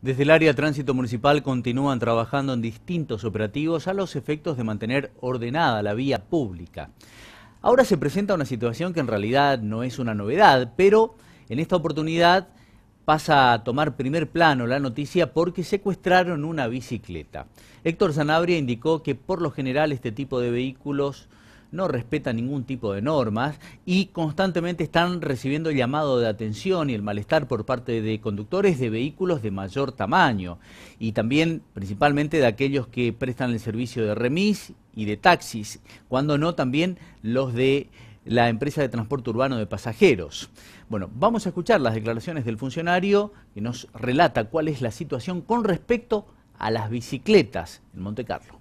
Desde el área tránsito municipal continúan trabajando en distintos operativos a los efectos de mantener ordenada la vía pública. Ahora se presenta una situación que en realidad no es una novedad, pero en esta oportunidad pasa a tomar primer plano la noticia porque secuestraron una bicicleta. Héctor Zanabria indicó que por lo general este tipo de vehículos no respetan ningún tipo de normas y constantemente están recibiendo el llamado de atención y el malestar por parte de conductores de vehículos de mayor tamaño y también principalmente de aquellos que prestan el servicio de remis y de taxis, cuando no también los de la empresa de transporte urbano de pasajeros. Bueno, vamos a escuchar las declaraciones del funcionario que nos relata cuál es la situación con respecto a las bicicletas en Monte Carlo.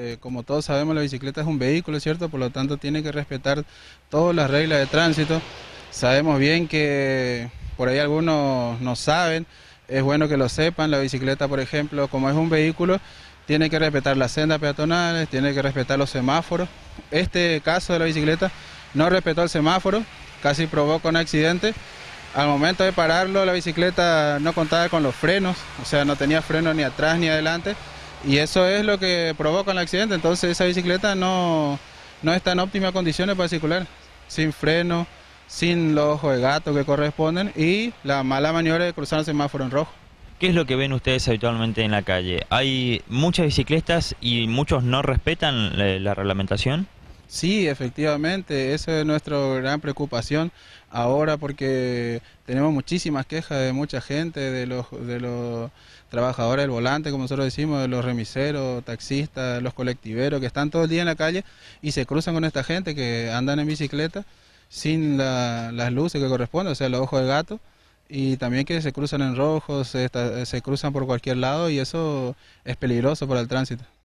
Eh, como todos sabemos, la bicicleta es un vehículo, ¿cierto? Por lo tanto, tiene que respetar todas las reglas de tránsito. Sabemos bien que por ahí algunos no saben, es bueno que lo sepan. La bicicleta, por ejemplo, como es un vehículo, tiene que respetar las sendas peatonales, tiene que respetar los semáforos. Este caso de la bicicleta no respetó el semáforo, casi provocó un accidente. Al momento de pararlo, la bicicleta no contaba con los frenos, o sea, no tenía freno ni atrás ni adelante y eso es lo que provoca el accidente. Entonces esa bicicleta no, no está en óptimas condiciones para circular, sin freno, sin los ojos de gato que corresponden y la mala maniobra de cruzar el semáforo en rojo. ¿Qué es lo que ven ustedes habitualmente en la calle? ¿Hay muchas bicicletas y muchos no respetan la reglamentación? Sí, efectivamente, esa es nuestra gran preocupación ahora porque tenemos muchísimas quejas de mucha gente, de los, trabajadores del volante, como nosotros decimos, de los remiseros, taxistas, los colectiveros que están todo el día en la calle y se cruzan con esta gente que andan en bicicleta sin las luces que corresponden, o sea, los ojos de gato y también que se cruzan en rojo, se, se cruzan por cualquier lado y eso es peligroso para el tránsito.